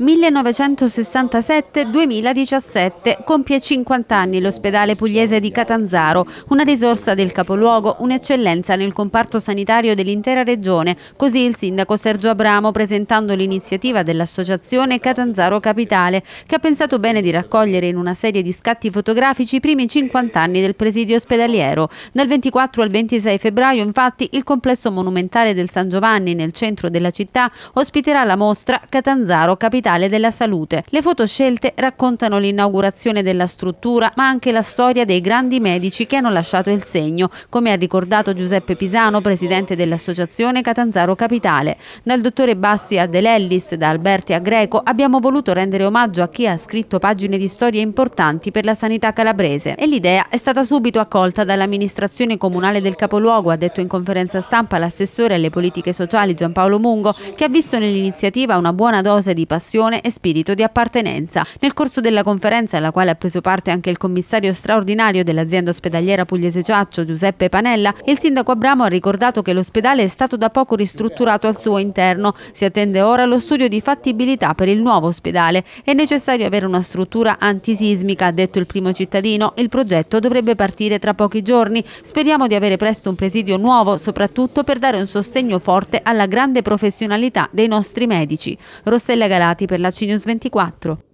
1967-2017 compie 50 anni l'ospedale pugliese di Catanzaro, una risorsa del capoluogo, un'eccellenza nel comparto sanitario dell'intera regione, così il sindaco Sergio Abramo presentando l'iniziativa dell'associazione Catanzaro Capitale, che ha pensato bene di raccogliere in una serie di scatti fotografici i primi 50 anni del presidio ospedaliero. Dal 24 al 26 febbraio infatti il complesso monumentale del San Giovanni nel centro della città ospiterà la mostra Catanzaro Capitale capitale della salute. Le foto scelte raccontano l'inaugurazione della struttura, ma anche la storia dei grandi medici che hanno lasciato il segno, come ha ricordato Giuseppe Pisano, presidente dell'associazione Catanzaro Capitale. Dal dottore Bassi a Delellis, da Alberti a Greco, abbiamo voluto rendere omaggio a chi ha scritto pagine di storie importanti per la sanità calabrese e l'idea è stata subito accolta dall'amministrazione comunale del capoluogo, ha detto in conferenza stampa l'assessore alle politiche sociali Giampaolo Mungo, che ha visto nell'iniziativa una buona dose di passione passione e spirito di appartenenza. Nel corso della conferenza, alla quale ha preso parte anche il commissario straordinario dell'azienda ospedaliera pugliese Ciaccio, Giuseppe Panella, il sindaco Abramo ha ricordato che l'ospedale è stato da poco ristrutturato al suo interno. Si attende ora lo studio di fattibilità per il nuovo ospedale. È necessario avere una struttura antisismica, ha detto il primo cittadino. Il progetto dovrebbe partire tra pochi giorni. Speriamo di avere presto un presidio nuovo, soprattutto per dare un sostegno forte alla grande professionalità dei nostri medici. Rossella Galati per la CNews 24.